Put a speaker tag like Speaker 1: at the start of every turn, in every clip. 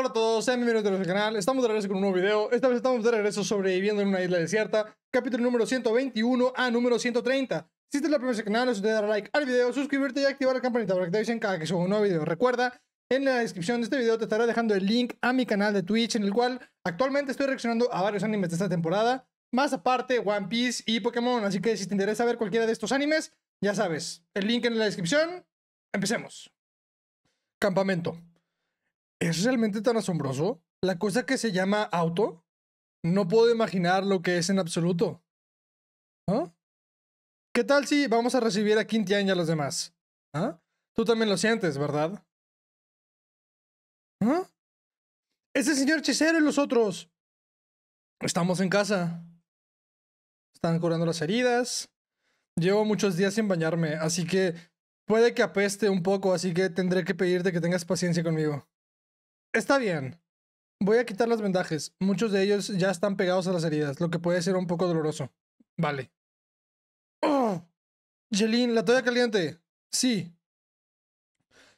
Speaker 1: Hola a todos, sean bienvenidos a nuestro canal, estamos de regreso con un nuevo video, esta vez estamos de regreso sobreviviendo en una isla desierta, capítulo número 121 a número 130. Si esta es la primera vez en canal, no se like al video, suscribirte y activar la campanita para que te avisen cada que suba un nuevo video. Recuerda, en la descripción de este video te estaré dejando el link a mi canal de Twitch, en el cual actualmente estoy reaccionando a varios animes de esta temporada, más aparte One Piece y Pokémon, así que si te interesa ver cualquiera de estos animes, ya sabes, el link en la descripción, empecemos. Campamento. ¿es realmente tan asombroso? La cosa que se llama auto, no puedo imaginar lo que es en absoluto. ¿Ah? ¿Qué tal si vamos a recibir a Quintian y a los
Speaker 2: demás? ¿Ah? Tú también lo sientes, ¿verdad? ¿Ah?
Speaker 1: Ese señor hechicero y los otros. Estamos en casa. Están curando las heridas. Llevo muchos días sin bañarme, así que puede que apeste un poco, así que tendré que pedirte que tengas paciencia conmigo. Está bien. Voy a quitar los vendajes. Muchos de ellos ya están pegados a las heridas, lo que puede ser un poco doloroso. Vale. ¡Oh! la toalla caliente. Sí.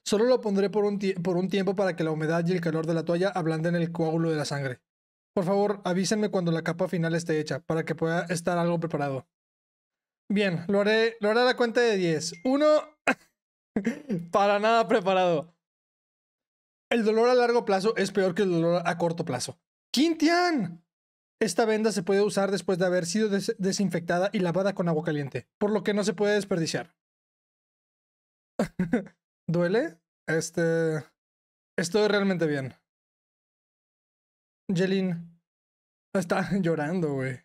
Speaker 1: Solo lo pondré por un, por un tiempo para que la humedad y el calor de la toalla ablanden el coágulo de la sangre. Por favor, avísenme cuando la capa final esté hecha, para que pueda estar algo preparado. Bien, lo haré, lo haré a la cuenta de 10. Uno, para nada preparado. El dolor a largo plazo es peor que el dolor a corto plazo. ¡Quintian! Esta venda se puede usar después de haber sido desinfectada y lavada con agua caliente, por lo que no se puede desperdiciar. ¿Duele? Este. Estoy realmente bien.
Speaker 2: Jelin está llorando, güey.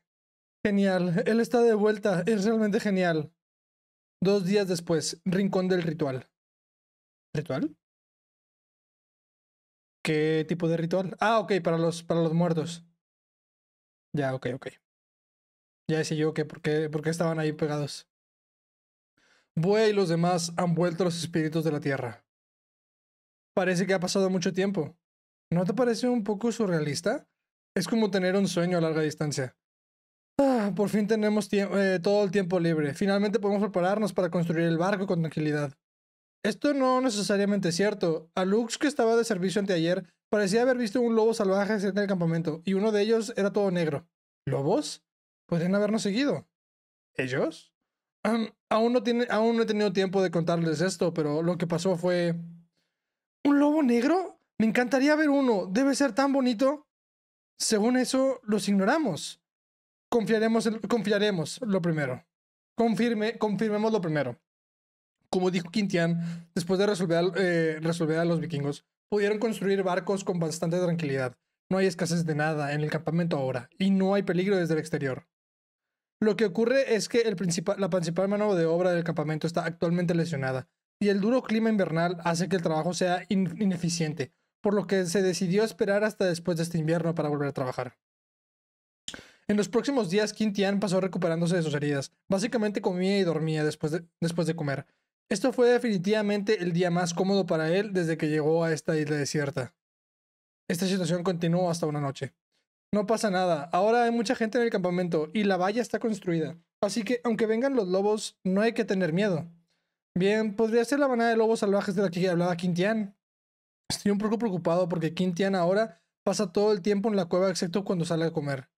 Speaker 2: Genial. Él está de vuelta. Es realmente genial. Dos días después, rincón del ritual. ¿Ritual? ¿Qué
Speaker 1: tipo de ritual? Ah, ok, para los, para los muertos. Ya, ok, ok. Ya sé yo que por qué, por qué estaban ahí pegados. Bue y los demás han vuelto los espíritus de la tierra. Parece que ha pasado mucho tiempo. ¿No te parece un poco surrealista? Es como tener un sueño a larga distancia. Ah, por fin tenemos eh, todo el tiempo libre. Finalmente podemos prepararnos para construir el barco con tranquilidad. Esto no necesariamente es cierto. A Lux, que estaba de servicio anteayer, parecía haber visto un lobo salvaje cerca del campamento, y uno de ellos era todo negro. ¿Lobos? Podrían habernos seguido. ¿Ellos? aún, no tiene, aún no he tenido tiempo de contarles esto, pero lo que pasó fue... ¿Un lobo negro? Me encantaría ver uno. Debe ser tan bonito. Según eso, los ignoramos. Confiaremos, confiaremos lo primero. Confirme, confirmemos lo primero como dijo Quintian, después de resolver, eh, resolver a los vikingos, pudieron construir barcos con bastante tranquilidad. No hay escasez de nada en el campamento ahora y no hay peligro desde el exterior. Lo que ocurre es que el la principal mano de obra del campamento está actualmente lesionada y el duro clima invernal hace que el trabajo sea ineficiente, por lo que se decidió esperar hasta después de este invierno para volver a trabajar. En los próximos días, Quintian pasó recuperándose de sus heridas. Básicamente comía y dormía después después de comer. Esto fue definitivamente el día más cómodo para él desde que llegó a esta isla desierta. Esta situación continuó hasta una noche. No pasa nada, ahora hay mucha gente en el campamento y la valla está construida. Así que aunque vengan los lobos, no hay que tener miedo. Bien, podría ser la manada de lobos salvajes de la que hablaba Quintian. Estoy un poco preocupado porque Quintian ahora pasa todo el tiempo en la cueva excepto cuando sale a comer.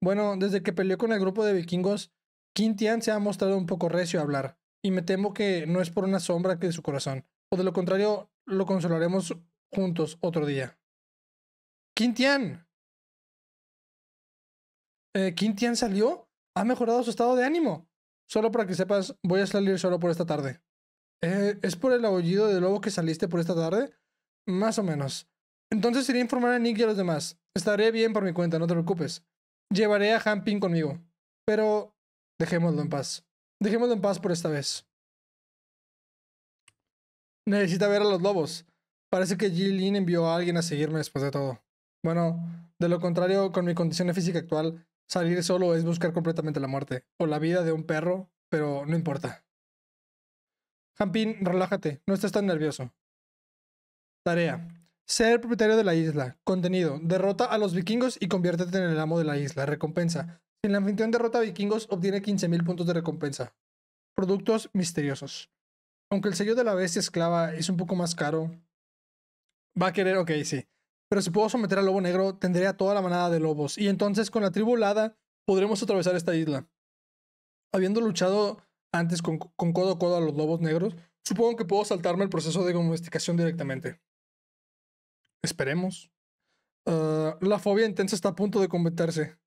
Speaker 1: Bueno, desde que peleó con el grupo de vikingos, Quintian se ha mostrado un poco recio a hablar y me temo que no es por una sombra que de su corazón, o de lo contrario lo consolaremos juntos otro día.
Speaker 2: Quintian. Eh, Quintian salió.
Speaker 1: Ha mejorado su estado de ánimo. Solo para que sepas, voy a salir solo por esta tarde. Eh, ¿Es por el aullido de lobo que saliste por esta tarde? Más o menos. Entonces iré a informar a Nick y a los demás. Estaré bien por mi cuenta, no te preocupes. Llevaré a Ping conmigo. Pero dejémoslo en paz. Dejémoslo en paz por esta vez. Necesita ver a los lobos. Parece que Jilin envió a alguien a seguirme después de todo. Bueno, de lo contrario, con mi condición física actual, salir solo es buscar completamente la muerte o la vida de un perro, pero no importa. Jampin, relájate, no estás tan nervioso. Tarea. Ser propietario de la isla. Contenido. Derrota a los vikingos y conviértete en el amo de la isla. Recompensa. Si la anfitrión derrota vikingos, obtiene 15.000 puntos de recompensa. Productos misteriosos. Aunque el sello de la bestia esclava es un poco más caro, va a querer, ok, sí. Pero si puedo someter al lobo negro, tendré a toda la manada de lobos. Y entonces, con la tribulada, podremos atravesar esta isla. Habiendo luchado antes con, codo a codo a los lobos negros, supongo que puedo saltarme el proceso de domesticación directamente. Esperemos. Ah, la fobia intensa está a punto de convertirse.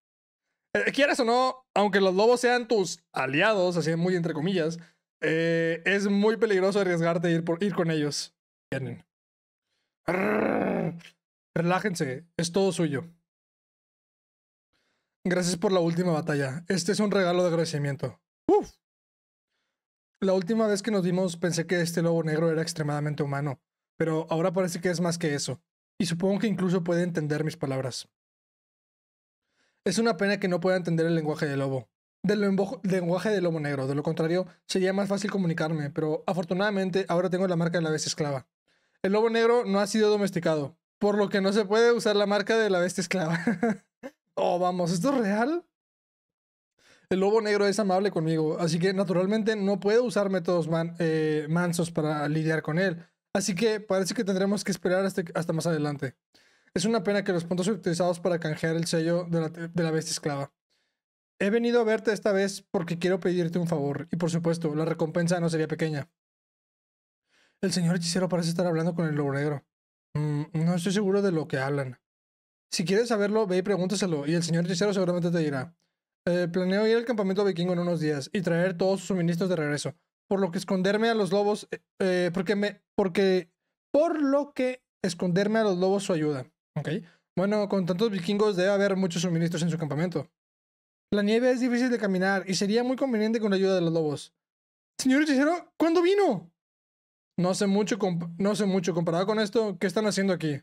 Speaker 1: Eh, ¿Quieres o no, aunque los lobos sean tus aliados, así muy entre comillas, eh, es muy peligroso arriesgarte a ir, por, ir con ellos. Relájense, es todo suyo. Gracias por la última batalla. Este es un regalo de agradecimiento. La última vez que nos vimos pensé que este lobo negro era extremadamente humano, pero ahora parece que es más que eso, y supongo que incluso puede entender mis palabras. Es una pena que no pueda entender el lenguaje del lobo. Del lenguaje del lobo negro, de lo contrario, sería más fácil comunicarme, pero afortunadamente ahora tengo la marca de la bestia esclava. El lobo negro no ha sido domesticado, por lo que no se puede usar la marca de la bestia esclava. oh, vamos, ¿esto es real? El lobo negro es amable conmigo, así que naturalmente no puedo usar métodos eh, mansos para lidiar con él. Así que parece que tendremos que esperar hasta más adelante. Es una pena que los puntos utilizados para canjear el sello de la, bestia esclava. He venido a verte esta vez porque quiero pedirte un favor, y por supuesto, la recompensa no sería pequeña. El señor hechicero parece estar hablando con el lobo negro. Mm, no estoy seguro de lo que hablan. Si quieres saberlo, ve y pregúntaselo, y el señor hechicero seguramente te dirá. Eh, planeo ir al campamento vikingo en unos días y traer todos sus suministros de regreso, por lo que esconderme a los lobos, eh, eh, porque me, porque, por lo que esconderme a los lobos su ayuda. Ok. Bueno, con tantos vikingos debe haber muchos suministros en su campamento. La nieve es difícil de caminar y sería muy conveniente con la ayuda de los lobos. Señor hechicero, ¿cuándo vino? No sé mucho, no sé mucho. Comparado con esto, ¿qué están haciendo aquí?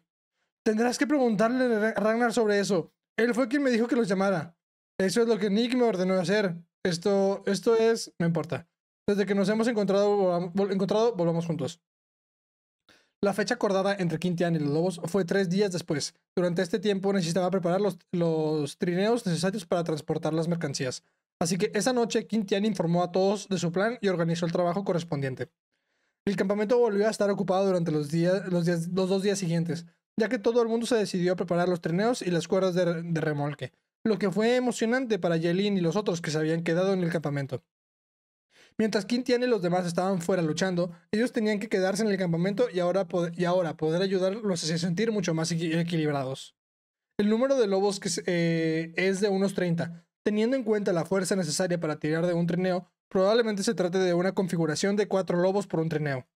Speaker 1: Tendrás que preguntarle a Ragnar sobre eso. Él fue quien me dijo que los llamara. Eso es lo que Nick me ordenó hacer. Esto, esto es... No importa. Desde que nos hemos encontrado, encontrado, volvamos juntos. La fecha acordada entre Quintian y los lobos fue tres días después. Durante este tiempo necesitaba preparar los, trineos necesarios para transportar las mercancías. Así que esa noche Quintian informó a todos de su plan y organizó el trabajo correspondiente. El campamento volvió a estar ocupado durante los, dos días siguientes, ya que todo el mundo se decidió a preparar los trineos y las cuerdas de, de remolque, lo que fue emocionante para Yelin y los otros que se habían quedado en el campamento. Mientras Quintian y los demás estaban fuera luchando, ellos tenían que quedarse en el campamento y ahora, ahora poder ayudarlos a sentir mucho más equilibrados. El número de lobos eh, es de unos 30. Teniendo en cuenta la fuerza necesaria para tirar de un trineo, probablemente se trate de una configuración de cuatro lobos por un trineo.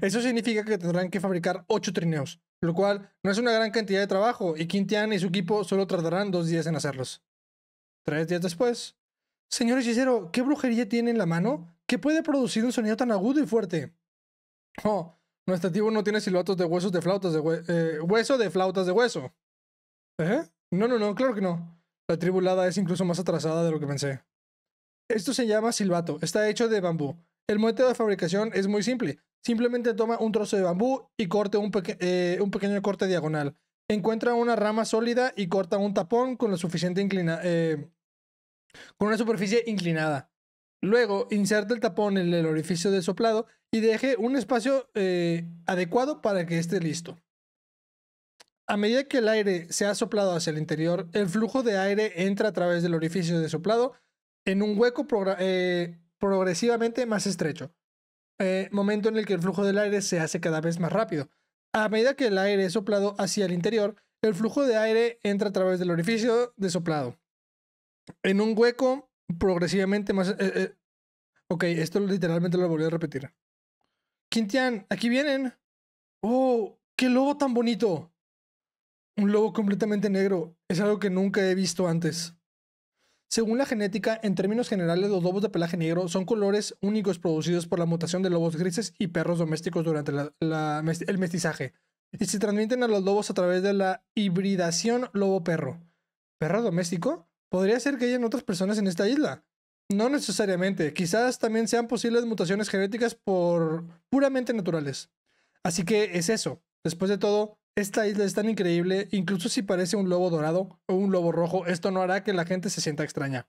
Speaker 1: Eso significa que tendrán que fabricar 8 trineos, lo cual no es una gran cantidad de trabajo y Quintian y su equipo solo tardarán dos días en hacerlos. Tres días después, Señor hechicero, ¿qué brujería tiene en la mano? que puede producir un sonido tan agudo y fuerte? Oh, nuestro tío no tiene silbatos de huesos de flautas de eh, hueso de flautas de hueso. ¿Eh? No, no, no, claro que no. La tribulada es incluso más atrasada de lo que pensé. Esto se llama silbato. Está hecho de bambú. El método de fabricación es muy simple. Simplemente toma un trozo de bambú y corte un, eh, pequeño corte diagonal. Encuentra una rama sólida y corta un tapón con la suficiente inclina eh, con una superficie inclinada. Luego, inserte el tapón en el orificio de soplado y deje un espacio eh, adecuado para que esté listo. A medida que el aire se ha soplado hacia el interior, el flujo de aire entra a través del orificio de soplado en un hueco eh, progresivamente más estrecho, eh, momento en el que el flujo del aire se hace cada vez más rápido. A medida que el aire es soplado hacia el interior, el flujo de aire entra a través del orificio de soplado en un hueco progresivamente más... Eh, eh, ok, esto literalmente lo volví a repetir. Quintian, aquí vienen. Oh, qué lobo tan bonito. Un lobo completamente negro. Es algo que nunca he visto antes. Según la genética, en términos generales, los lobos de pelaje negro son colores únicos producidos por la mutación de lobos grises y perros domésticos durante el mestizaje. Y se transmiten a los lobos a través de la hibridación lobo-perro. ¿Perro doméstico? podría ser que hayan otras personas en esta isla. No necesariamente, quizás también sean posibles mutaciones genéticas por puramente naturales. Así que es eso. Después de todo, esta isla es tan increíble, incluso si parece un lobo dorado o un lobo rojo, esto no hará que la gente se sienta extraña.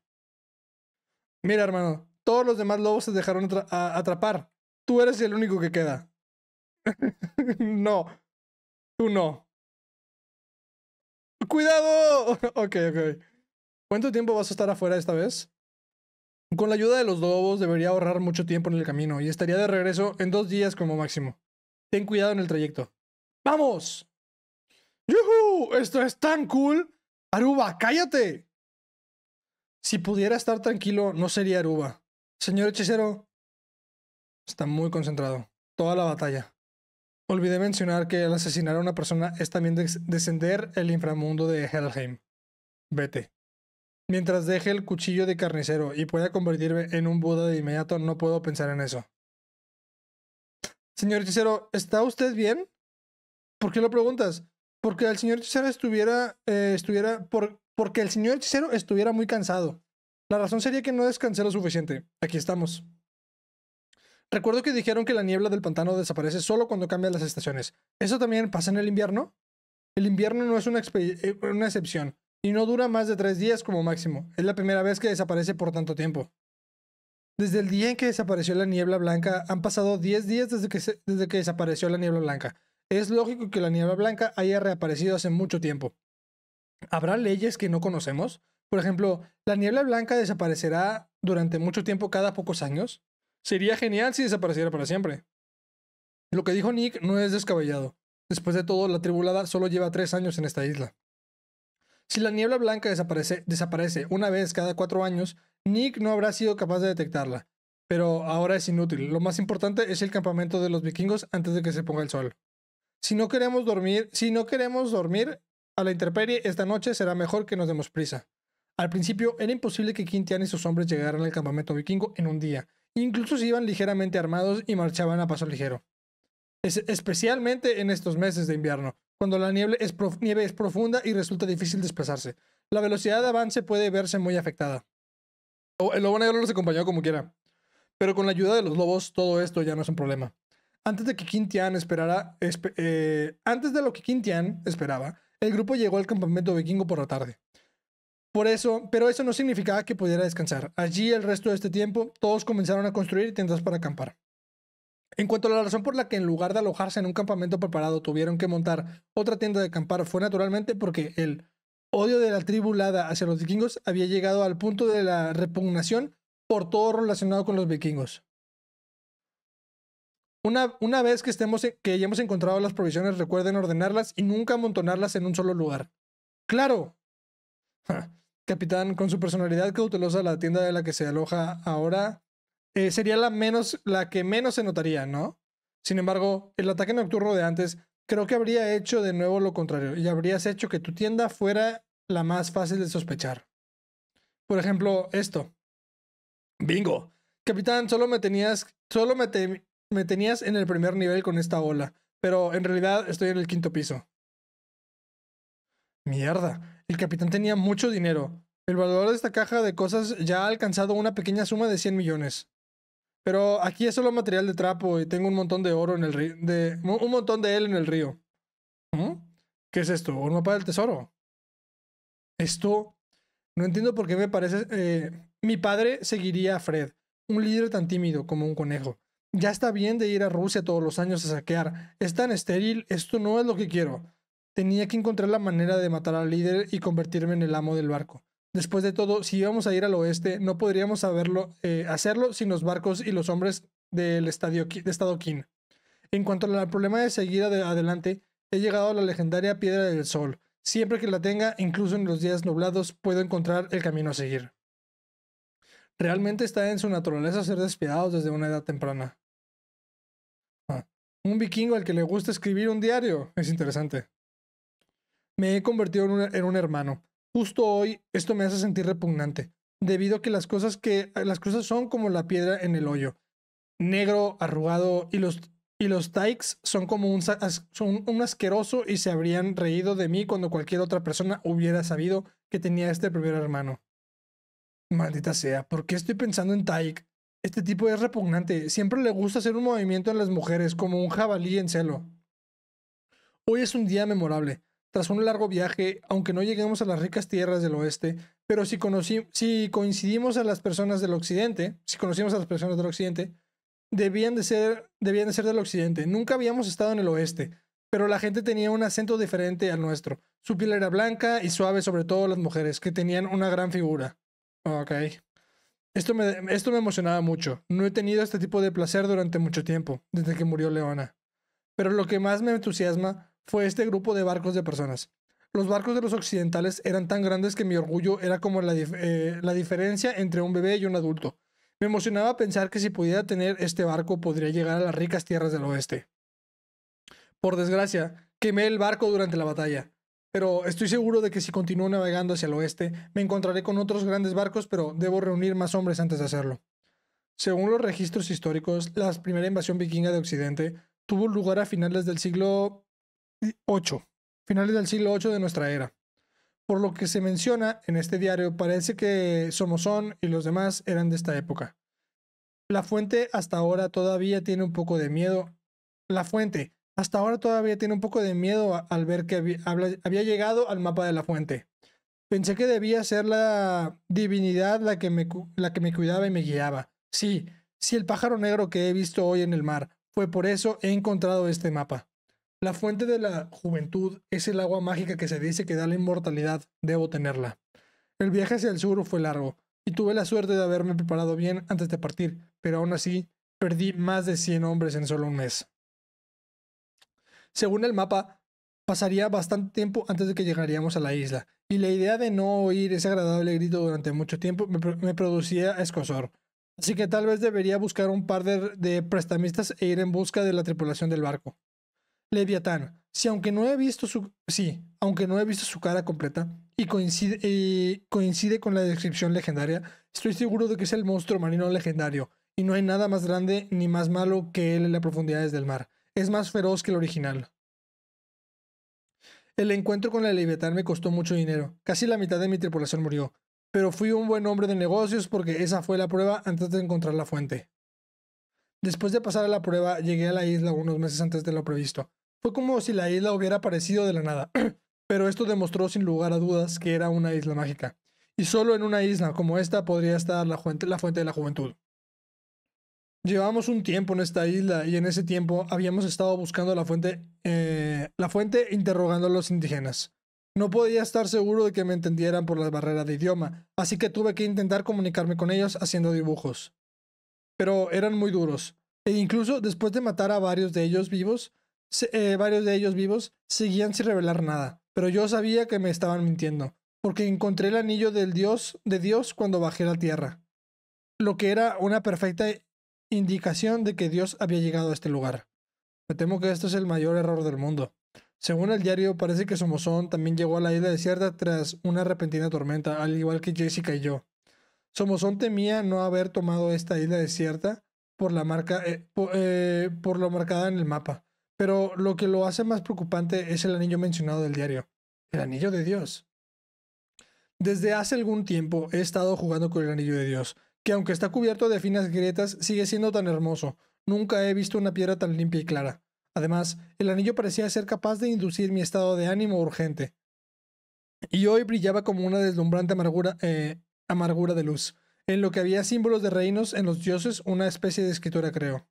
Speaker 1: Mira, hermano, todos los demás lobos se dejaron atrapar. Tú
Speaker 2: eres el único que queda. no, tú no.
Speaker 1: ¡Cuidado! ok, ok. ¿Cuánto tiempo vas a estar afuera esta vez? Con la ayuda de los lobos debería ahorrar mucho tiempo en el camino y estaría de regreso en dos días como máximo. Ten cuidado en el trayecto. ¡Vamos! ¡Yuhu! ¡Esto es tan cool! ¡Aruba, cállate! Si pudiera estar tranquilo, no sería Aruba. Señor hechicero, está muy concentrado. Toda la batalla. Olvidé mencionar que al asesinar a una persona es también descender el inframundo de Helheim. Vete. Mientras deje el cuchillo de carnicero y pueda convertirme en un Buda de inmediato, no puedo pensar en eso. Señor hechicero, ¿está usted bien? ¿Por qué lo preguntas? Porque el señor hechicero estuviera, eh, estuviera, porque el señor hechicero estuviera muy cansado. La razón sería que no descansé lo suficiente. Aquí estamos. Recuerdo que dijeron que la niebla del pantano desaparece solo cuando cambian las estaciones. ¿Eso también pasa en el invierno? El invierno no es una eh, excepción y no dura más de tres días como máximo. Es la primera vez que desaparece por tanto tiempo. Desde el día en que desapareció la niebla blanca, han pasado diez días desde que, desde que desapareció la niebla blanca. Es lógico que la niebla blanca haya reaparecido hace mucho tiempo. ¿Habrá leyes que no conocemos? Por ejemplo, ¿la niebla blanca desaparecerá durante mucho tiempo cada pocos años? Sería genial si desapareciera para siempre. Lo que dijo Nick no es descabellado. Después de todo, la tribulada solo lleva tres años en esta isla. Si la niebla blanca desaparece, una vez cada cuatro años, Nick no habrá sido capaz de detectarla. Pero ahora es inútil. Lo más importante es el campamento de los vikingos antes de que se ponga el sol. Si no queremos dormir, si no queremos dormir a la intemperie esta noche, será mejor que nos demos prisa. Al principio era imposible que Quintian y sus hombres llegaran al campamento vikingo en un día. Incluso si iban ligeramente armados y marchaban a paso ligero. especialmente en estos meses de invierno, cuando la nieve es, es profunda y resulta difícil desplazarse. La velocidad de avance puede verse muy afectada. El lobo negro los acompañó como quiera. Pero con la ayuda de los lobos, todo esto ya no es un problema. Antes de que Quintian esperara. Eh, antes de lo que Quintian esperaba, el grupo llegó al campamento vikingo por la tarde. Por eso, pero eso no significaba que pudiera descansar. Allí, el resto de este tiempo, todos comenzaron a construir tiendas para acampar. En cuanto a la razón por la que en lugar de alojarse en un campamento preparado tuvieron que montar otra tienda de acampar fue naturalmente porque el odio de la tribulada hacia los vikingos había llegado al punto de la repugnación por todo relacionado con los vikingos. Una, vez que, estemos, que hayamos encontrado las provisiones, recuerden ordenarlas y nunca amontonarlas en un solo lugar. ¡Claro! Capitán, con su personalidad cautelosa, la tienda de la que se aloja ahora eh, sería la, menos, la que menos se notaría, ¿no? Sin embargo, el ataque nocturno de antes creo que habría hecho de nuevo lo contrario y habrías hecho que tu tienda fuera la más fácil de sospechar. Por ejemplo, esto. Bingo. Capitán, solo me tenías, solo me, me tenías en el primer nivel con esta ola, pero en realidad estoy en el quinto piso. Mierda, el capitán tenía mucho dinero. El valor de esta caja de cosas ya ha alcanzado una pequeña suma de 100 millones. Pero aquí es solo material de trapo y tengo un montón de oro en el río. De, un montón de él en el río. ¿Mm? ¿Qué es esto? ¿Un mapa del tesoro? Esto. No entiendo por qué me parece. Eh, mi padre seguiría a Fred, un líder tan tímido como un conejo. Ya está bien de ir a Rusia todos los años a saquear. Es tan estéril, esto no es lo que quiero. Tenía que encontrar la manera de matar al líder y convertirme en el amo del barco. Después de todo, si íbamos a ir al oeste, no podríamos eh, hacerlo sin los barcos y los hombres del estadio, Estado King. En cuanto al problema de seguir adelante, he llegado a la legendaria Piedra del Sol. Siempre que la tenga, incluso en los días nublados, puedo encontrar el camino a seguir. Realmente está en su naturaleza ser despiadados desde una edad temprana. Ah, un vikingo al que le gusta escribir un diario. Es interesante. Me he convertido en un hermano. Justo hoy esto me hace sentir repugnante, debido a que las cosas que las cosas son como la piedra en el hoyo, negro, arrugado y los y los Tykes son como un, son un asqueroso y se habrían reído de mí cuando cualquier otra persona hubiera sabido que tenía este primer hermano. Maldita sea, ¿por qué estoy pensando en taik? Este tipo es repugnante, siempre le gusta hacer un movimiento en las mujeres, como un jabalí en celo. Hoy es un día memorable tras un largo viaje, aunque no lleguemos a las ricas tierras del oeste, pero si, coincidimos a las personas del occidente, si conocimos a las personas del occidente, debían de, ser, debían de ser del occidente. Nunca habíamos estado en el oeste, pero la gente tenía un acento diferente al nuestro. Su piel era blanca y suave, sobre todo las mujeres, que tenían una gran figura. Ok. Esto esto me emocionaba mucho. No he tenido este tipo de placer durante mucho tiempo, desde que murió Leona. Pero lo que más me entusiasma fue este grupo de barcos de personas. Los barcos de los occidentales eran tan grandes que mi orgullo era como la, eh, la diferencia entre un bebé y un adulto. Me emocionaba pensar que si pudiera tener este barco podría llegar a las ricas tierras del oeste. Por desgracia, quemé el barco durante la batalla, pero estoy seguro de que si continúo navegando hacia el oeste, me encontraré con otros grandes barcos, pero debo reunir más hombres antes de hacerlo. Según los registros históricos, la primera invasión vikinga de Occidente tuvo lugar a finales del siglo 8 finales del siglo 8 de nuestra era. Por lo que se menciona en este diario, parece que Somosón y los demás eran de esta época. La fuente hasta ahora todavía tiene un poco de miedo. La fuente hasta ahora todavía tiene un poco de miedo al ver que había, llegado al mapa de la fuente. Pensé que debía ser la divinidad la que, me, la que me cuidaba y me guiaba. Sí, si el pájaro negro que he visto hoy en el mar. Fue por eso he encontrado este mapa. La fuente de la juventud es el agua mágica que se dice que da la inmortalidad. Debo tenerla. El viaje hacia el sur fue largo, y tuve la suerte de haberme preparado bien antes de partir, pero aún así perdí más de 100 hombres en solo un mes. Según el mapa, pasaría bastante tiempo antes de que llegaríamos a la isla, y la idea de no oír ese agradable grito durante mucho tiempo me, producía escosor. Así que tal vez debería buscar un par de prestamistas e ir en busca de la tripulación del barco. Leviatán. Si aunque no he visto su, sí, aunque no he visto su cara completa y coincide, con la descripción legendaria, estoy seguro de que es el monstruo marino legendario y no hay nada más grande ni más malo que él en las profundidades del mar. Es más feroz que el original. El encuentro con el Leviatán me costó mucho dinero. Casi la mitad de mi tripulación murió. Pero fui un buen hombre de negocios porque esa fue la prueba antes de encontrar la fuente. Después de pasar a la prueba, llegué a la isla unos meses antes de lo previsto. Fue como si la isla hubiera aparecido de la nada, pero esto demostró sin lugar a dudas que era una isla mágica. Y solo en una isla como esta podría estar la fuente, de la juventud. Llevamos un tiempo en esta isla y en ese tiempo habíamos estado buscando la fuente, eh, la fuente interrogando a los indígenas. No podía estar seguro de que me entendieran por la barrera de idioma, así que tuve que intentar comunicarme con ellos haciendo dibujos pero eran muy duros. E incluso después de matar a varios de ellos vivos, eh, varios de ellos vivos seguían sin revelar nada, pero yo sabía que me estaban mintiendo, porque encontré el anillo del Dios de Dios cuando bajé a la tierra, lo que era una perfecta indicación de que Dios había llegado a este lugar. Me temo que esto es el mayor error del mundo. Según el diario, parece que Somozón también llegó a la isla desierta tras una repentina tormenta, al igual que Jessica y yo. Somosón temía no haber tomado esta isla desierta por la marca eh, eh, por, lo marcada en el mapa. Pero lo que lo hace más preocupante es el anillo mencionado del diario, el anillo de Dios. Desde hace algún tiempo he estado jugando con el anillo de Dios, que aunque está cubierto de finas grietas, sigue siendo tan hermoso. Nunca he visto una piedra tan limpia y clara. Además, el anillo parecía ser capaz de inducir mi estado de ánimo urgente. Y hoy brillaba como una deslumbrante amargura, eh, amargura de luz, en lo que había símbolos de reinos en los dioses, una especie de escritura creó.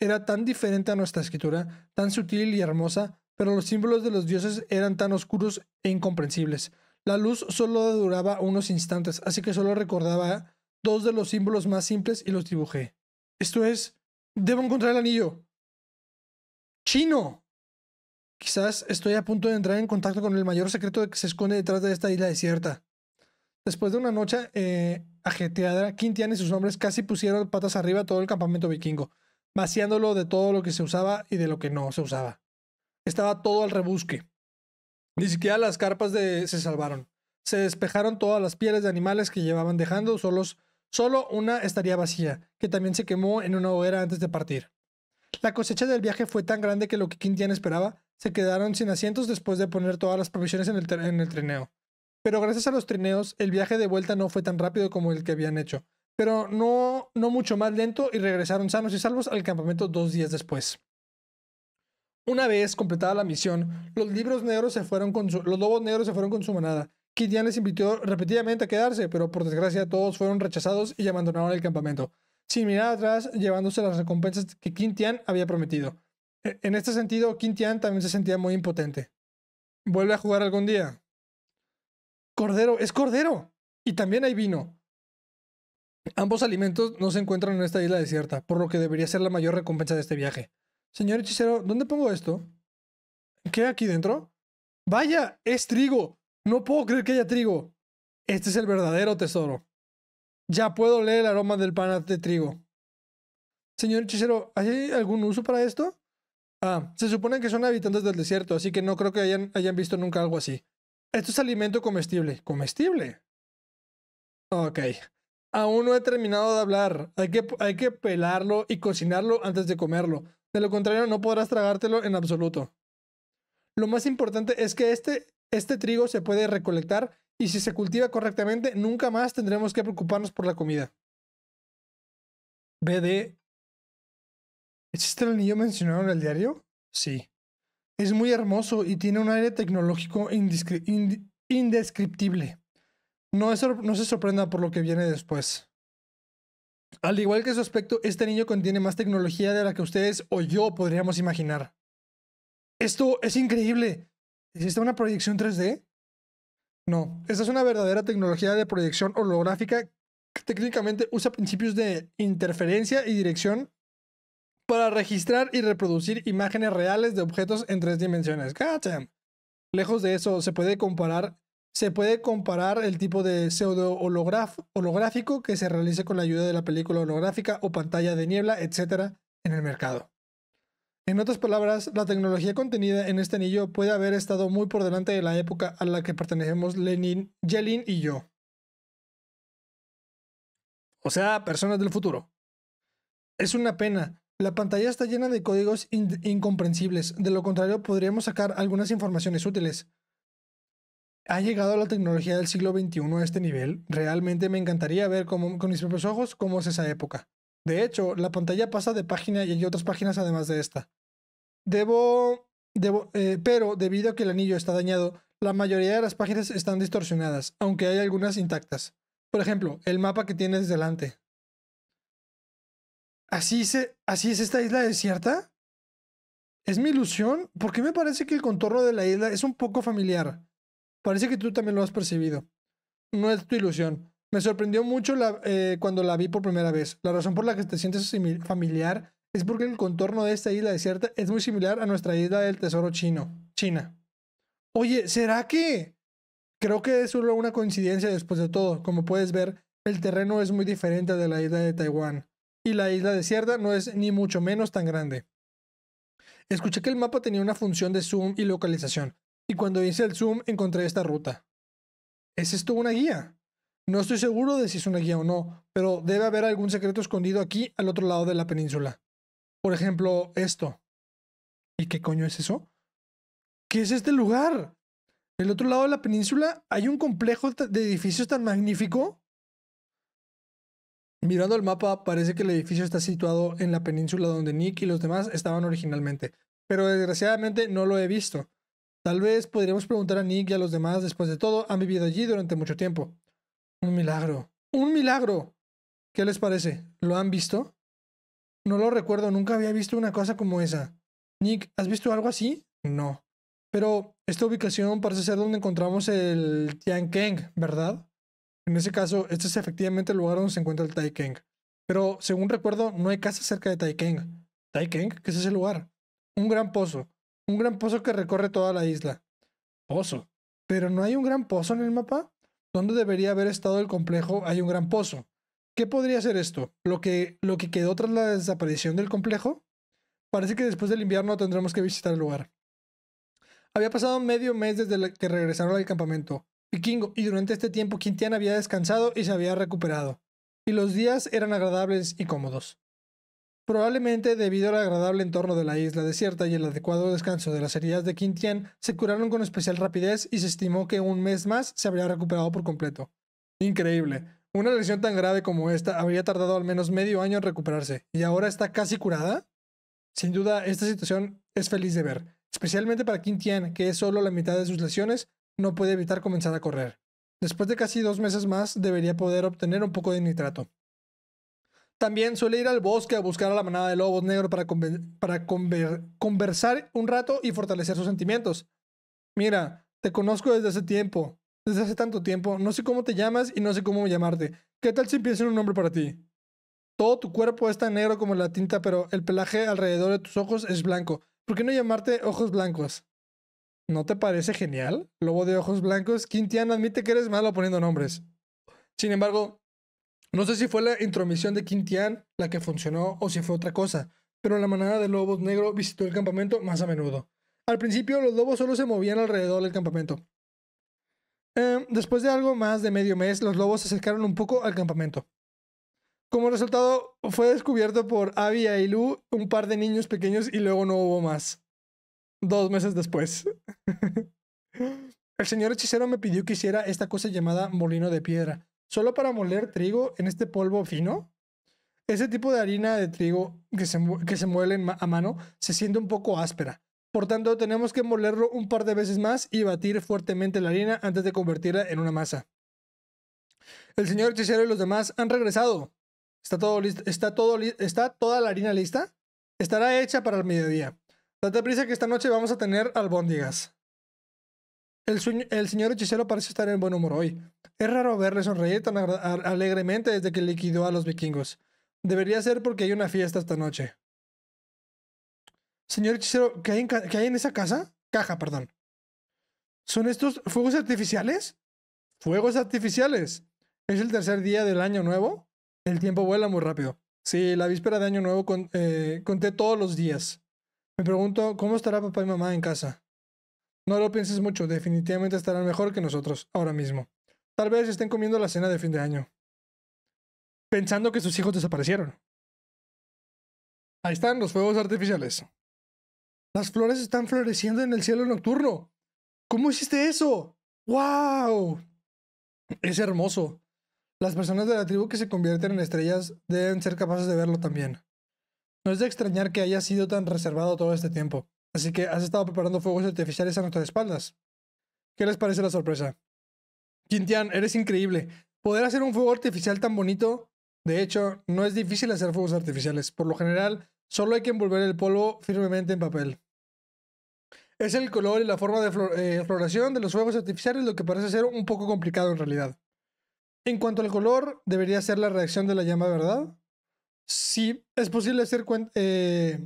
Speaker 1: Era tan diferente a nuestra escritura, tan sutil y hermosa, pero los símbolos de los dioses eran tan oscuros e incomprensibles. La luz solo duraba unos instantes, así que solo recordaba dos de los símbolos más simples y los dibujé. Esto es, debo encontrar el anillo. Chino. Quizás estoy a punto de entrar en contacto con el mayor secreto que se esconde detrás de esta isla desierta. Después de una noche eh, Quintian y sus hombres casi pusieron patas arriba todo el campamento vikingo, vaciándolo de todo lo que se usaba y de lo que no se usaba. Estaba todo al rebusque. Ni siquiera las carpas se salvaron. Se despejaron todas las pieles de animales que llevaban dejando, solos, solo una estaría vacía, que también se quemó en una hoguera antes de partir. La cosecha del viaje fue tan grande que lo que Quintian esperaba, se quedaron sin asientos después de poner todas las provisiones en el, en el trineo pero gracias a los trineos el viaje de vuelta no fue tan rápido como el que habían hecho, pero no, no mucho más lento y regresaron sanos y salvos al campamento dos días después. Una vez completada la misión, los negros se fueron los lobos negros se fueron con su manada. Kidian les invitó repetidamente a quedarse, pero por desgracia todos fueron rechazados y abandonaron el campamento, sin mirar atrás, llevándose las recompensas que Quintian había prometido. E, en este sentido, Quintian también se sentía muy impotente. ¿Vuelve a jugar algún día? Cordero es cordero. Y también hay vino. Ambos alimentos no se encuentran en esta isla desierta, por lo que debería ser la mayor recompensa de este viaje. Señor hechicero, ¿dónde pongo esto? ¿Qué aquí dentro? Vaya, es trigo. No puedo creer que haya trigo. Este es el verdadero tesoro. Ya puedo leer el aroma del pan de trigo. Señor hechicero, ¿hay algún uso para esto? Ah, se supone que son habitantes del desierto, así que no creo que hayan, hayan visto nunca algo así. Esto es alimento comestible. ¿Comestible? Ok. Aún no he terminado de hablar. Hay que, hay que pelarlo y cocinarlo antes de comerlo. De lo contrario, no podrás tragártelo en absoluto. Lo más importante es que este, este trigo se puede recolectar y si se cultiva correctamente, nunca más tendremos que preocuparnos por la comida. BD. ¿Existe el anillo mencionado en el diario? Sí. Es muy hermoso y tiene un aire tecnológico indescriptible. No, se sorprenda por lo que viene después. Al igual que su aspecto, este niño contiene más tecnología de la que ustedes o yo podríamos imaginar. Esto es increíble. ¿Existe una proyección 3D? No, esta es una verdadera tecnología de proyección holográfica que técnicamente usa principios de interferencia y dirección para registrar y reproducir imágenes reales de objetos en tres dimensiones. Lejos de eso, se puede comparar el tipo de pseudo holográfico que se realice con la ayuda de la película holográfica o pantalla de niebla, etc., en el mercado. En otras palabras, la tecnología contenida en este anillo puede haber estado muy por delante de la época a la que pertenecemos Lenin, Yelin y yo. O sea, personas del futuro. Es una pena, la pantalla está llena de códigos incomprensibles, de lo contrario podríamos sacar algunas informaciones útiles. ¿Ha llegado la tecnología del siglo XXI a este nivel? Realmente me encantaría ver con mis propios ojos cómo es esa época. De hecho, la pantalla pasa de página y hay otras páginas además de esta. Debo... debo eh, pero, debido a que el anillo está dañado, la mayoría de las páginas están distorsionadas, aunque hay algunas intactas. Por ejemplo, el mapa que tienes delante. ¿Así, ¿Así es esta isla desierta? ¿Es mi ilusión? Porque me parece que el contorno de la isla es un poco familiar. Parece que tú también lo has percibido. No es tu ilusión. Me sorprendió mucho la, eh, cuando la vi por primera vez. La razón por la que te sientes familiar es porque el contorno de esta isla desierta es muy similar a nuestra isla del tesoro chino, China. Oye, ¿será que? Creo que es solo una coincidencia después de todo. Como puedes ver, el terreno es muy diferente de la isla de Taiwán y la isla desierta no es ni mucho menos tan grande. Escuché que el mapa tenía una función de zoom y localización, y cuando hice el zoom encontré esta ruta. ¿Es esto una guía? No estoy seguro de si es una guía o no, pero debe haber algún secreto escondido aquí al otro lado de la península. Por ejemplo, esto. ¿Y qué coño es eso? ¿Qué es este lugar? ¿El otro lado de la península hay un complejo de edificios tan magnífico. Mirando el mapa, parece que el edificio está situado en la península donde Nick y los demás estaban originalmente, pero desgraciadamente no lo he visto. Tal vez podríamos preguntar a Nick y a los demás, después de todo, han vivido allí durante mucho tiempo. Un milagro. ¡Un milagro! ¿Qué les parece? ¿Lo han visto? No lo recuerdo, nunca había visto una cosa como esa. Nick, ¿has visto algo así? No. Pero esta ubicación parece ser donde encontramos el Tian ¿verdad? En ese caso, este es efectivamente el lugar donde se encuentra el Taikeng. Pero según recuerdo, no hay casa cerca de Taikeng. Taikeng, ¿qué es ese lugar? Un gran pozo. Un gran pozo que recorre toda la isla. Pozo. Pero no hay un gran pozo en el mapa. ¿Dónde debería haber estado el complejo? Hay un gran pozo. ¿Qué podría ser esto? ¿Lo que, lo que quedó tras la desaparición del complejo? Parece que después del invierno tendremos que visitar el lugar. Había pasado medio mes desde que regresaron al campamento y durante este tiempo Quintian había descansado y se había recuperado, y los días eran agradables y cómodos. Probablemente debido al agradable entorno de la isla desierta y el adecuado descanso de las heridas de Quintian se curaron con especial rapidez y se estimó que un mes más se habría recuperado por completo. Increíble. Una lesión tan grave como esta habría tardado al menos medio año en recuperarse, y ahora está casi curada. Sin duda, esta situación es feliz de ver, especialmente para Quintian, que es solo la mitad de sus lesiones, no puede evitar comenzar a correr. Después de casi dos meses más, debería poder obtener un poco de nitrato. También suele ir al bosque a buscar a la manada de lobos negros para, conversar un rato y fortalecer sus sentimientos. Mira, te conozco desde hace tiempo, desde hace tanto tiempo, no sé cómo te llamas y no sé cómo llamarte. ¿Qué tal si piensas en un nombre para ti? Todo tu cuerpo es tan negro como la tinta, pero el pelaje alrededor de tus ojos es blanco. ¿Por qué no llamarte ojos blancos? ¿No te parece genial? Lobo de ojos blancos, Quintian admite que eres malo poniendo nombres. Sin embargo, no sé si fue la intromisión de Quintian la que funcionó o si fue otra cosa, pero la manada de lobos negro visitó el campamento más a menudo. Al principio los lobos solo se movían alrededor del campamento. Eh, después de algo más de medio mes, los lobos se acercaron un poco al campamento. Como resultado, fue descubierto por Abby y Lu un par de niños pequeños y luego no hubo más dos meses después. El señor hechicero me pidió que hiciera esta cosa llamada molino de piedra, solo para moler trigo en este polvo fino. Ese tipo de harina de trigo que se, que se muele a mano se siente un poco áspera. Por tanto, tenemos que molerlo un par de veces más y batir fuertemente la harina antes de convertirla en una masa. El señor hechicero y los demás han regresado. Está todo listo, está todo está toda la harina lista. Estará hecha para el mediodía. Date prisa que esta noche vamos a tener albóndigas. El, señor hechicero parece estar en buen humor hoy. Es raro verle sonreír tan alegremente desde que liquidó a los vikingos. Debería ser porque hay una fiesta esta noche. Señor hechicero, ¿qué hay en, esa casa? Caja, perdón. ¿Son estos fuegos artificiales? Fuegos artificiales. Es el tercer día del año nuevo. El tiempo vuela muy rápido. Sí, la víspera de año nuevo eh, conté todos los días. Me pregunto, ¿cómo estará papá y mamá en casa? No lo pienses mucho, definitivamente estarán mejor que nosotros, ahora mismo. Tal vez estén comiendo la cena de fin de año. Pensando que sus hijos desaparecieron. Ahí están los fuegos artificiales. Las flores están floreciendo en el cielo nocturno. ¿Cómo hiciste eso? ¡Wow! Es hermoso. Las personas de la tribu que se convierten en estrellas deben ser capaces de verlo también. No es de extrañar que haya sido tan reservado todo este tiempo, así que has estado preparando fuegos artificiales a nuestras espaldas. ¿Qué les parece la sorpresa? Quintian, eres increíble. Poder hacer un fuego artificial tan bonito, de hecho, no es difícil hacer fuegos artificiales. Por lo general, solo hay que envolver el polvo firmemente en papel. Es el color y la forma de eh, floración de los fuegos artificiales lo que parece ser un poco complicado en realidad. En cuanto al color, debería ser la reacción de la llama, ¿verdad? Sí, es posible hacer, eh,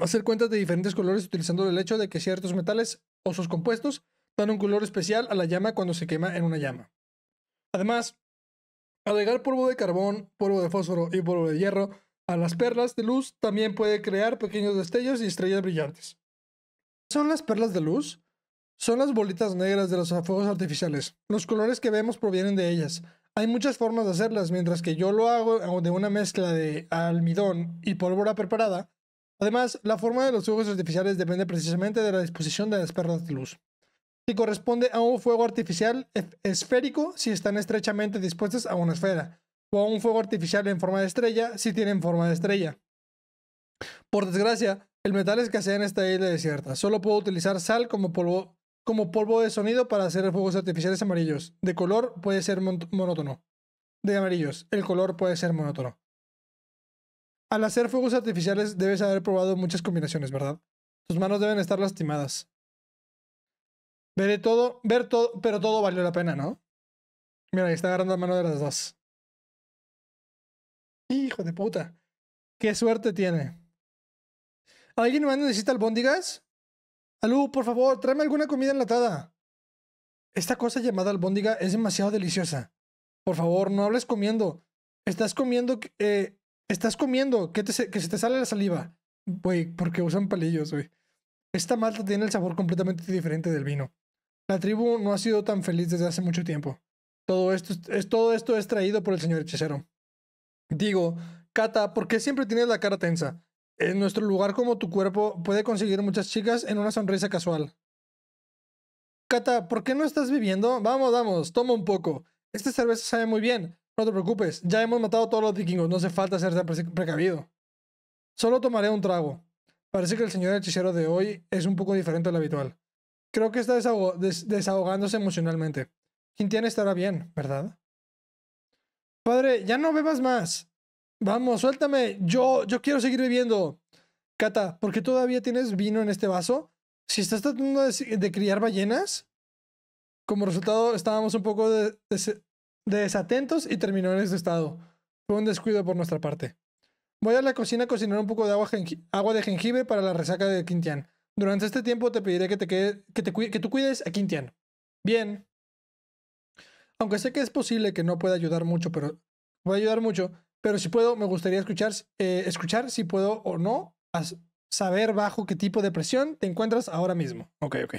Speaker 1: hacer cuentas de diferentes colores utilizando el hecho de que ciertos metales o sus compuestos dan un color especial a la llama cuando se quema en una llama. Además, agregar polvo de carbón, polvo de fósforo y polvo de hierro a las perlas de luz también puede crear pequeños destellos y estrellas brillantes. ¿Qué son las perlas de luz? Son las bolitas negras de los fuegos artificiales. Los colores que vemos provienen de ellas. Hay muchas formas de hacerlas, mientras que yo lo hago de una mezcla de almidón y pólvora preparada. Además, la forma de los fuegos artificiales depende precisamente de la disposición de las perlas de luz. Si corresponde a un fuego artificial e-, esférico, si están estrechamente dispuestas a una esfera, o a un fuego artificial en forma de estrella, si tienen forma de estrella. Por desgracia, el metal escasea en esta isla desierta. Solo puedo utilizar sal como polvo como polvo de sonido para hacer fuegos artificiales amarillos. De color puede ser monótono. De amarillos, el color puede ser monótono. Al hacer fuegos artificiales debes haber probado muchas combinaciones, ¿verdad? Tus manos deben estar lastimadas. Veré todo, ver todo, pero todo valió la pena, ¿no? Mira, ahí está agarrando la mano de las dos.
Speaker 2: Hijo de puta. Qué suerte tiene.
Speaker 1: ¿Alguien más necesita albóndigas? Alú, por favor, tráeme alguna comida enlatada. Esta cosa llamada albóndiga es demasiado deliciosa. Por favor, no hables comiendo. Estás comiendo, eh, estás comiendo, que, que se te sale la saliva. Güey, porque usan palillos, güey. Esta malta tiene el sabor completamente diferente del vino. La tribu no ha sido tan feliz desde hace mucho tiempo. Todo esto es, todo esto es traído por el señor hechicero. Digo, Cata, ¿por qué siempre tienes la cara tensa? En nuestro lugar como tu cuerpo puede conseguir muchas chicas en una sonrisa casual. Cata, ¿por qué no estás viviendo? Vamos, vamos, toma un poco. Esta cerveza sabe muy bien. No te preocupes, ya hemos matado a todos los vikingos, no hace falta ser tan precavido. Solo tomaré un trago. Parece que el señor hechicero de hoy es un poco diferente al habitual. Creo que está desahogándose emocionalmente. Quintiana estará bien, ¿verdad? Padre, ya no bebas más. Vamos, suéltame. Yo, yo quiero seguir viviendo. Cata, ¿por qué todavía tienes vino en este vaso? Si estás tratando de, criar ballenas, como resultado estábamos un poco desatentos y terminó en ese estado. Fue un descuido por nuestra parte. Voy a la cocina a cocinar un poco de agua, de jengibre para la resaca de Quintian. Durante este tiempo te pediré que, te que, te que tú cuides a Quintian. Bien. Aunque sé que es posible que no pueda ayudar mucho, pero voy a ayudar mucho, pero si puedo, me gustaría escuchar, eh, escuchar si puedo o no saber bajo qué tipo de presión te encuentras ahora mismo. Ok, ok.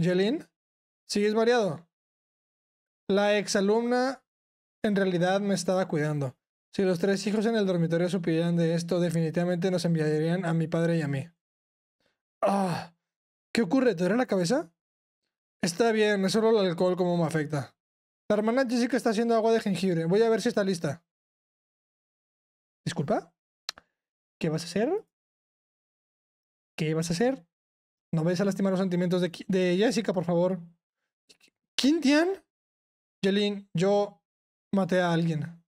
Speaker 1: Jelin, ¿sigues variado? La exalumna en realidad me estaba cuidando. Si los tres hijos en el dormitorio supieran de esto, definitivamente nos enviarían a mi padre y a mí. Ah, ¿qué ocurre? ¿Te duele la cabeza? Está bien, es solo el alcohol como me afecta. La hermana Jessica está haciendo agua de jengibre. Voy a ver si está lista
Speaker 2: disculpa, ¿qué vas a hacer?
Speaker 1: ¿Qué vas a hacer? No vayas a lastimar los sentimientos de, Jessica, por favor. ¿Quintian? Jelin, yo maté a alguien.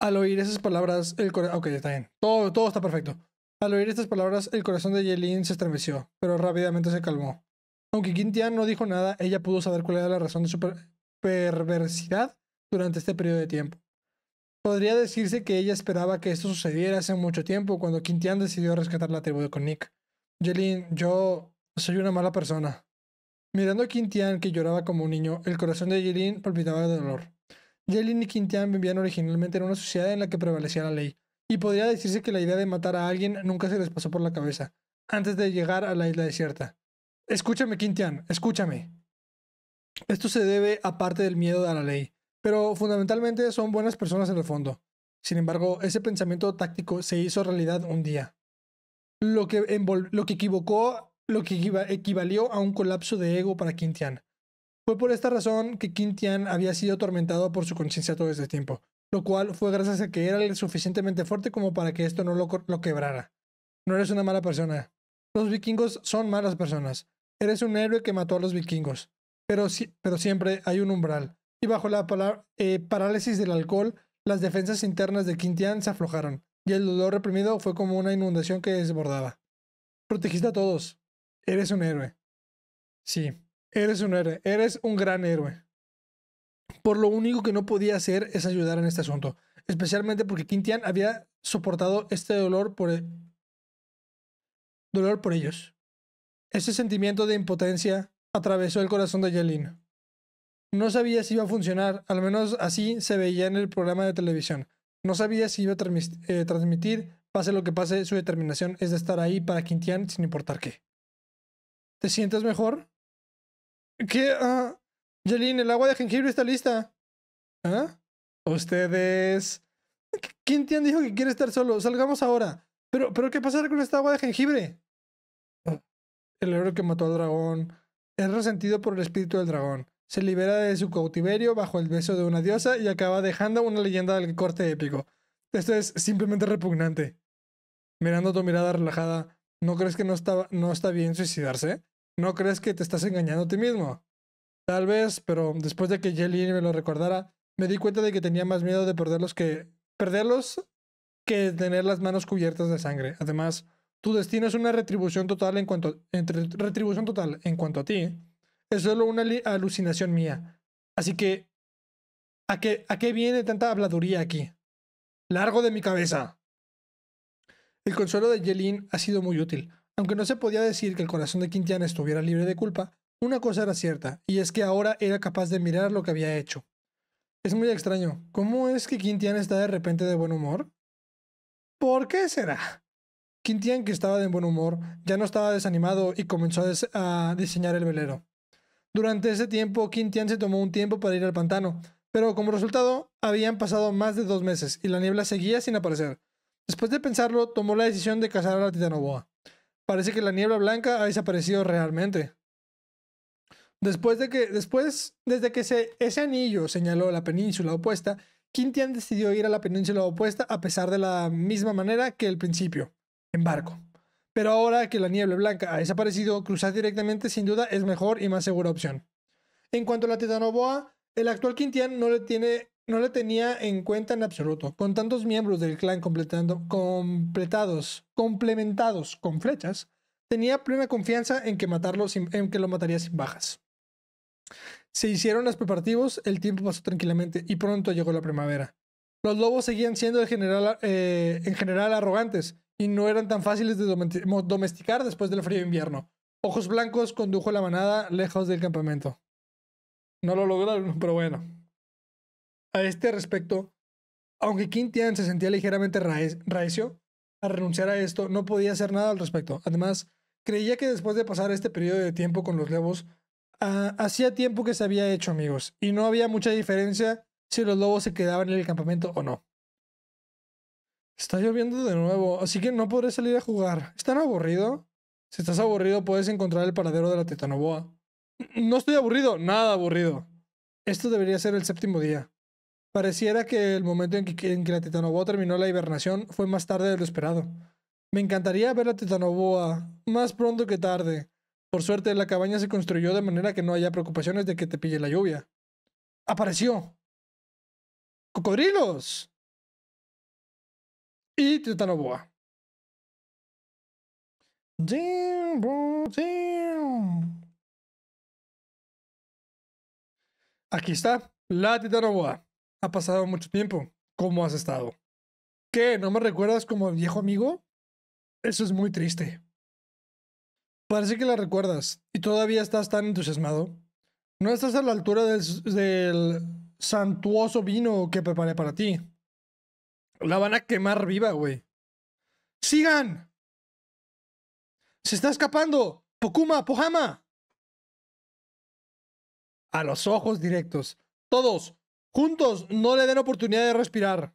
Speaker 1: Al oír esas palabras, el corazón... Ok, está bien. Todo, todo está perfecto. Al oír estas palabras, el corazón de Jelin se estremeció, pero rápidamente se calmó. Aunque Quintian no dijo nada, ella pudo saber cuál era la razón de su perversidad durante este periodo de tiempo. Podría decirse que ella esperaba que esto sucediera hace mucho tiempo, cuando Quintian decidió rescatar la tribu de Nick. Jelin, yo soy una mala persona. Mirando a Quintian, que lloraba como un niño, el corazón de Jelin palpitaba de dolor. Jelin y Quintian vivían originalmente en una sociedad en la que prevalecía la ley, y podría decirse que la idea de matar a alguien nunca se les pasó por la cabeza, antes de llegar a la isla desierta. Escúchame, Quintian, escúchame. Esto se debe a parte del miedo a la ley pero fundamentalmente son buenas personas en el fondo. Sin embargo, ese pensamiento táctico se hizo realidad un día. Lo que, equivocó, lo que equivalió a un colapso de ego para Quintian. Fue por esta razón que Quintian había sido atormentado por su conciencia todo este tiempo, lo cual fue gracias a que era suficientemente fuerte como para que esto no lo, lo quebrara. No eres una mala persona. Los vikingos son malas personas. Eres un héroe que mató a los vikingos. Pero, si pero siempre hay un umbral bajo la eh, parálisis del alcohol, las defensas internas de Quintian se aflojaron, y el dolor reprimido fue como una inundación que desbordaba. Protegiste a todos. Eres un héroe. Sí, eres un héroe. Eres un gran héroe. Por lo único que no podía hacer es ayudar en este asunto, especialmente porque Quintian había soportado este dolor por, e-, dolor por ellos. Ese sentimiento de impotencia atravesó el corazón de Yelin. No sabía si iba a funcionar, al menos así se veía en el programa de televisión. No sabía si iba a eh, transmitir, pase lo que pase, su determinación es de estar ahí para Quintian sin importar qué. ¿Te sientes mejor? ¿Qué? Ah, el agua de jengibre está lista. ¿Ah? Ustedes... Quintian dijo que quiere estar solo, salgamos ahora. Pero, pero ¿qué pasará con esta agua de jengibre? El héroe que mató al dragón es resentido por el espíritu del dragón se libera de su cautiverio bajo el beso de una diosa y acaba dejando una leyenda del corte épico. Esto es simplemente repugnante. Mirando tu mirada relajada, ¿no crees que no está, bien suicidarse? ¿No crees que te estás engañando a ti mismo? Tal vez, pero después de que Jelly me lo recordara, me di cuenta de que tenía más miedo de perderlos que perderlos que tener las manos cubiertas de sangre. Además, tu destino es una retribución total en cuanto retribución total en cuanto a ti es solo una alucinación mía. Así que ¿A qué, ¿A qué, viene tanta habladuría aquí? Largo de mi cabeza. El consuelo de Yelin ha sido muy útil. Aunque no se podía decir que el corazón de Quintiana estuviera libre de culpa, una cosa era cierta, y es que ahora era capaz de mirar lo que había hecho. Es muy extraño. ¿Cómo es que Quintian está de repente de buen humor? ¿Por qué será? Quintian, que estaba de buen humor, ya no estaba desanimado y comenzó a diseñar el velero. Durante ese tiempo, Quintian se tomó un tiempo para ir al pantano, pero como resultado, habían pasado más de dos meses y la niebla seguía sin aparecer. Después de pensarlo, tomó la decisión de cazar a la titanoboa. Parece que la niebla blanca ha desaparecido realmente. Después de que, después, desde que ese anillo señaló la península opuesta, Quintian decidió ir a la península opuesta a pesar de la misma manera que el principio, en barco. Pero ahora que la niebla blanca ha desaparecido, cruzar directamente sin duda es mejor y más segura opción. En cuanto a la Titanoboa, el actual Quintian no le, tiene, no le tenía en cuenta en absoluto. Con tantos miembros del clan completando, completados, complementados con flechas, tenía plena confianza en que, matarlo en que lo mataría sin bajas. Se hicieron los preparativos, el tiempo pasó tranquilamente y pronto llegó la primavera. Los lobos seguían siendo eh, en general arrogantes, y no eran tan fáciles de domesticar después del frío invierno. Ojos Blancos condujo la manada lejos del campamento. No lo lograron, pero bueno. A este respecto, aunque Quintian se sentía ligeramente racio a renunciar a esto, no podía hacer nada al respecto. Además, creía que después de pasar este periodo de tiempo con los lobos, hacía tiempo que se había hecho amigos, y no había mucha diferencia si los lobos se quedaban en el campamento o no. Está lloviendo de nuevo, así que no podré salir a jugar. ¿Están aburrido? Si estás aburrido, puedes encontrar el paradero de la Tetanoboa. No estoy aburrido, nada aburrido. Esto debería ser el séptimo día. Pareciera que el momento en que, la Tetanoboa terminó la hibernación fue más tarde de lo esperado. Me encantaría ver la Tetanoboa más pronto que tarde. Por suerte, la cabaña se construyó de manera que no haya preocupaciones de que te pille la lluvia. ¡Apareció!
Speaker 2: ¡Cocodrilos! y titanoboa. Aquí está, la Titano Ha pasado mucho
Speaker 1: tiempo. ¿Cómo has estado? ¿Qué? ¿No me recuerdas como viejo amigo? Eso es muy triste. Parece que la recuerdas y todavía estás tan entusiasmado. No estás a la altura del santuoso vino que preparé para ti. La van a quemar viva, güey. ¡Sigan!
Speaker 2: ¡Se está escapando! ¡Pokuma! ¡Pohama! A los ojos directos. Todos, juntos, no le den oportunidad
Speaker 1: de respirar.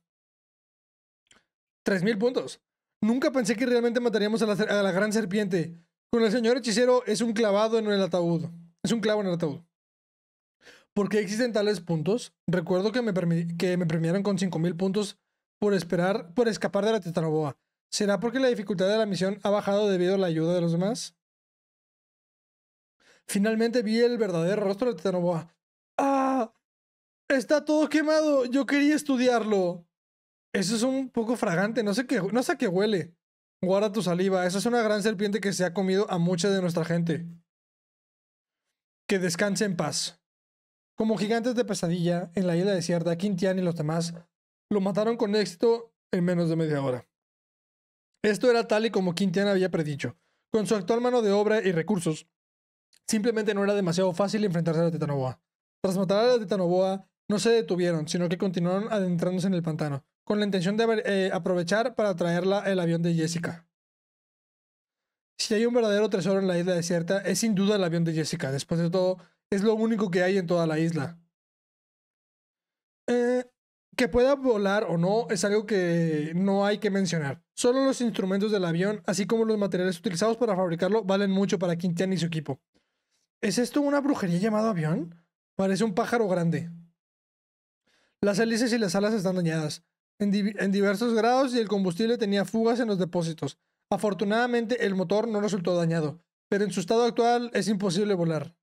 Speaker 1: 3.000 puntos. Nunca pensé que realmente mataríamos a la, gran serpiente. Con el señor hechicero es un clavado en el ataúd. Es un clavo en el ataúd. ¿Por qué existen tales puntos? Recuerdo que me, que me premiaron con 5.000 puntos por esperar, por escapar de la tetanoboa. ¿Será porque la dificultad de la misión ha bajado debido a la ayuda de los demás? Finalmente vi el verdadero rostro de Tetanoboa. ¡Ah! Está todo quemado. Yo quería estudiarlo. Eso es un poco fragante. No sé qué, no sé qué huele. Guarda tu saliva. Esa es una gran serpiente que se ha comido a mucha de nuestra gente. Que descanse en paz. Como gigantes de pesadilla, en la isla desierta, Quintian y los demás lo mataron con éxito en menos de media hora. Esto era tal y como Quintana había predicho. Con su actual mano de obra y recursos, simplemente no era demasiado fácil enfrentarse a la Titanoboa. Tras matar a la Titanoboa, no se detuvieron, sino que continuaron adentrándose en el pantano, con la intención de eh, aprovechar para traerla el avión de Jessica. Si hay un verdadero tesoro en la isla desierta, es sin duda el avión de Jessica. Después de todo, es lo único que hay en toda la isla. Eh, que pueda volar o no es algo que no hay que mencionar. Solo los instrumentos del avión, así como los materiales utilizados para fabricarlo, valen mucho para Quintian y su equipo. ¿Es esto una brujería llamado avión? Parece un pájaro grande. Las hélices y las alas están dañadas, en, diversos grados y el combustible tenía fugas en los depósitos. Afortunadamente el motor no resultó dañado, pero en su estado actual es imposible volar.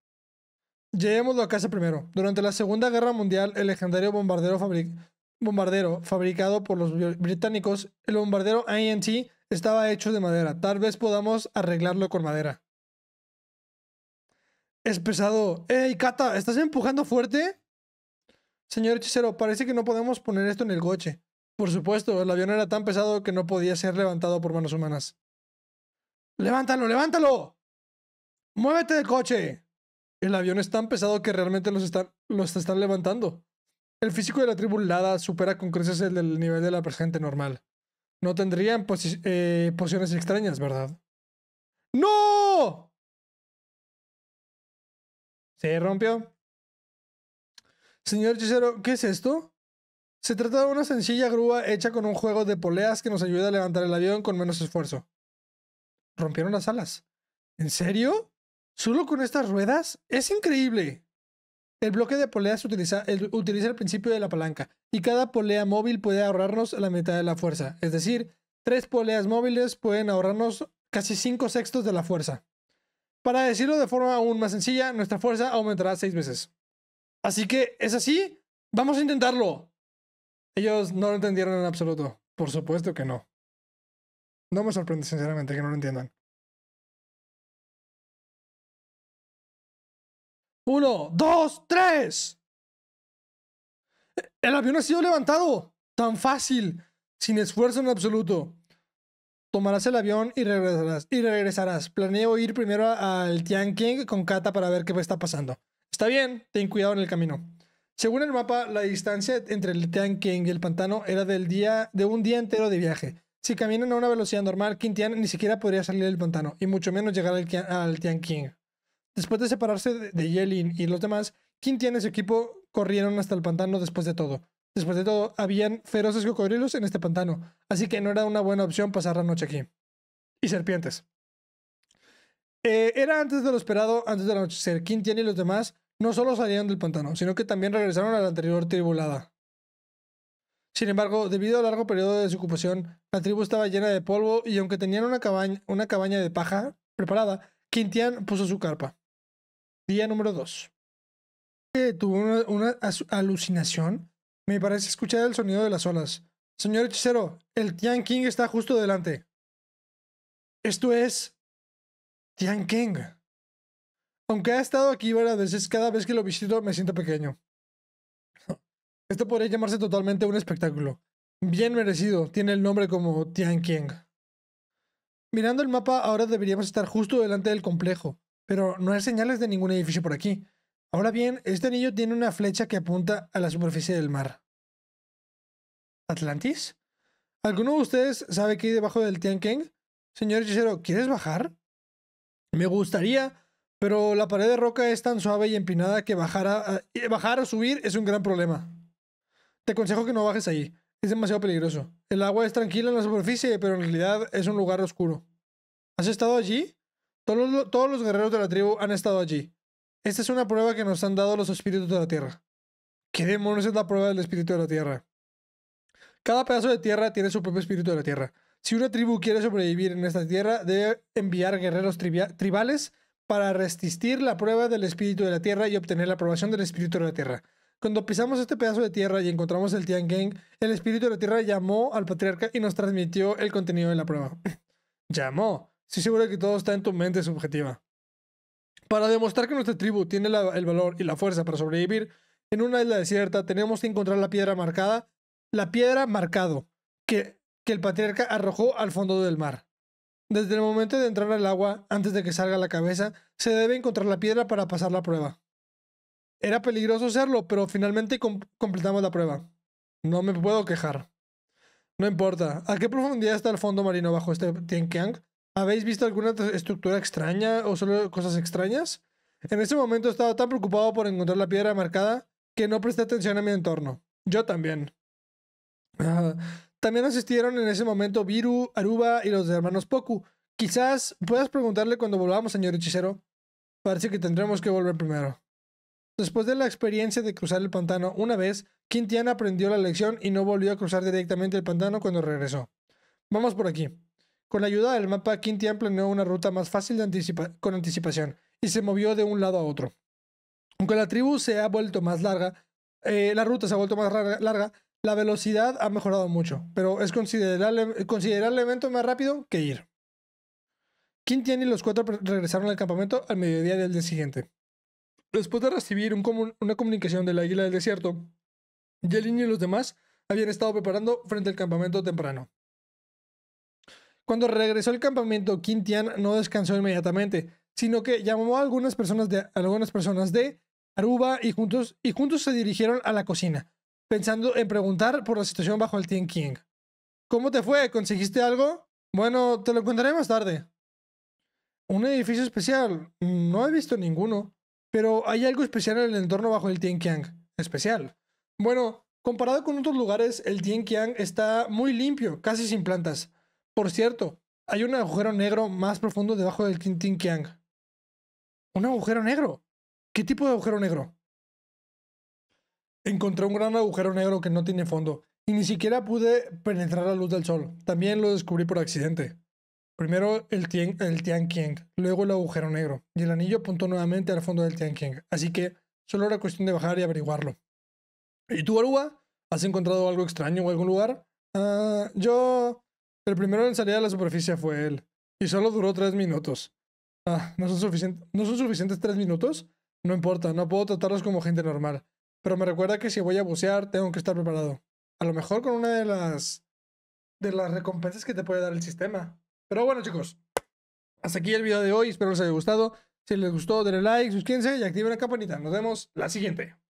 Speaker 1: Llevémoslo a casa primero. Durante la Segunda Guerra Mundial, el legendario bombardero fabricó bombardero fabricado por los británicos, el bombardero INT estaba hecho de madera. Tal vez podamos arreglarlo con madera. Es pesado. ¡Ey, Cata, ¿Estás empujando fuerte? Señor hechicero, parece que no podemos poner esto en el coche. Por supuesto, el avión era tan pesado que no podía ser levantado por manos humanas. ¡Levántalo, levántalo! ¡Muévete del coche! El avión es tan pesado que realmente los, están, los están levantando. El físico de la Lada supera con creces el del nivel de la presente normal. No tendrían eh, pociones extrañas, ¿verdad? ¡No! Se rompió. Señor hechicero, ¿qué es esto? Se trata de una sencilla grúa hecha con un juego de poleas que nos ayuda a levantar el avión con menos esfuerzo. Rompieron las alas. ¿En serio? ¿Solo con estas ruedas? ¡Es increíble! El bloque de poleas utiliza el, principio de la palanca y cada polea móvil puede ahorrarnos la mitad de la fuerza. Es decir, tres poleas móviles pueden ahorrarnos casi cinco sextos de la fuerza. Para decirlo de forma aún más sencilla, nuestra fuerza aumentará seis veces. Así que, ¿es así? Vamos a intentarlo. Ellos no lo entendieron en absoluto. Por supuesto que no. No me sorprende sinceramente que no lo entiendan. Uno, dos, tres. El avión ha sido levantado. Tan fácil. Sin esfuerzo en absoluto. Tomarás el avión y regresarás. Y regresarás. Planeo ir primero al Tianqing con Kata para ver qué está pasando. Está bien, ten cuidado en el camino. Según el mapa, la distancia entre el Tianqing y el pantano era del día, de un día entero de viaje. Si caminan a una velocidad normal, Quintian ni siquiera podría salir del pantano, y mucho menos llegar al, al Tianqing. Después de separarse de, Yelin y los demás, Quintian y su equipo corrieron hasta el pantano después de todo. Después de todo, habían feroces cocodrilos en este pantano, así que no era una buena opción pasar la noche aquí. Y serpientes. Eh, era antes de lo esperado, antes de la anochecer. Quintian y los demás no solo salieron del pantano, sino que también regresaron a la anterior tribulada. Sin embargo, debido al largo periodo de desocupación, la tribu estaba llena de polvo y aunque tenían una cabaña, una cabaña de paja preparada, Quintian puso su carpa. Día número 2. Tuvo una, una alucinación. Me parece escuchar el sonido de las olas. Señor hechicero, el Tian King está justo delante. Esto es Tian King. Aunque ha estado aquí varias veces, cada vez que lo visito me siento pequeño. Esto podría llamarse totalmente un espectáculo. Bien merecido, tiene el nombre como Tian King. Mirando el mapa, ahora deberíamos estar justo delante del complejo pero no hay señales de ningún edificio por aquí. Ahora bien, este anillo tiene una flecha que apunta a la superficie del mar. ¿Atlantis? ¿Alguno de ustedes sabe qué hay debajo del Tiankeng? Señor hechicero, ¿quieres bajar? Me gustaría, pero la pared de roca es tan suave y empinada que bajar, o subir es un gran problema. Te aconsejo que no bajes ahí. Es demasiado peligroso. El agua es tranquila en la superficie, pero en realidad es un lugar oscuro. ¿Has estado allí? Todos, los guerreros de la tribu han estado allí. Esta es una prueba que nos han dado los espíritus de la tierra. ¿Qué demonios es la prueba del espíritu de la tierra? Cada pedazo de tierra tiene su propio espíritu de la tierra. Si una tribu quiere sobrevivir en esta tierra, debe enviar guerreros tribales para resistir la prueba del espíritu de la tierra y obtener la aprobación del espíritu de la tierra. Cuando pisamos este pedazo de tierra y encontramos el Tian Gang, el espíritu de la tierra llamó al patriarca y nos transmitió el contenido de la prueba. llamó estoy seguro que todo está en tu mente subjetiva. Para demostrar que nuestra tribu tiene el valor y la fuerza para sobrevivir en una isla desierta, tenemos que encontrar la piedra marcada, la piedra marcado, que, que el patriarca arrojó al fondo del mar. Desde el momento de entrar al agua, antes de que salga la cabeza, se debe encontrar la piedra para pasar la prueba. Era peligroso hacerlo, pero finalmente completamos la prueba. No me puedo quejar. No importa, ¿a qué profundidad está el fondo marino bajo este Tienkiang? ¿Habéis visto alguna estructura extraña o solo cosas extrañas? En ese momento estaba tan preocupado por encontrar la piedra marcada que no presté atención a mi entorno. Yo también. Ah, también asistieron en ese momento Viru, Aruba y los hermanos Poku. Quizás puedas preguntarle cuando volvamos, señor hechicero. Parece que tendremos que volver primero. Después de la experiencia de cruzar el pantano una vez, Quintiana aprendió la lección y no volvió a cruzar directamente el pantano cuando regresó. Vamos por aquí. Con la ayuda del mapa, Quintian planeó una ruta más fácil con anticipación y se movió de un lado a otro. Aunque la tribu se ha vuelto más larga, eh, la ruta se ha vuelto más larga, la velocidad ha mejorado mucho, pero es considerable, considerablemente más rápido que ir. Quintian y los cuatro regresaron al campamento al mediodía del día siguiente. Después de recibir una comunicación de la Águila del Desierto, Yelin y los demás habían estado preparando frente al campamento temprano. Cuando regresó al campamento, Quintian no descansó inmediatamente, sino que llamó a algunas personas de, algunas personas de Aruba y juntos, y juntos se dirigieron a la cocina, pensando en preguntar por la situación bajo el Tien ¿Cómo te fue? ¿Conseguiste algo? Bueno, te lo contaré más tarde. Un edificio especial. No he visto ninguno. Pero hay algo especial en el entorno bajo el Tien Especial. Bueno, comparado con otros lugares, el Tien está muy limpio, casi sin plantas. Por cierto, hay un agujero negro más profundo debajo del Tintin Kiang. ¿Un agujero negro? ¿Qué tipo de agujero negro? Encontré un gran agujero negro que no tiene fondo y ni siquiera pude penetrar la luz del sol. También lo descubrí por accidente. Primero el, tien, el Tian luego el agujero negro, y el anillo apuntó nuevamente al fondo del Tian Kiang. así que solo era cuestión de bajar y averiguarlo. ¿Y tú, Aruba? ¿Has encontrado algo extraño en algún lugar? Ah, yo... El primero en salir a la superficie fue él, y solo duró tres minutos. Ah, ¿no son, suficientes ¿no tres minutos? No importa, no puedo tratarlos como gente normal. Pero me recuerda que si voy a bucear, tengo que estar preparado. A lo mejor con una de las. de las recompensas que te puede dar el sistema. Pero bueno, chicos. Hasta aquí el video de hoy. Espero les haya gustado. Si les gustó, denle like, suscríbanse y activen la campanita.
Speaker 2: Nos vemos la siguiente.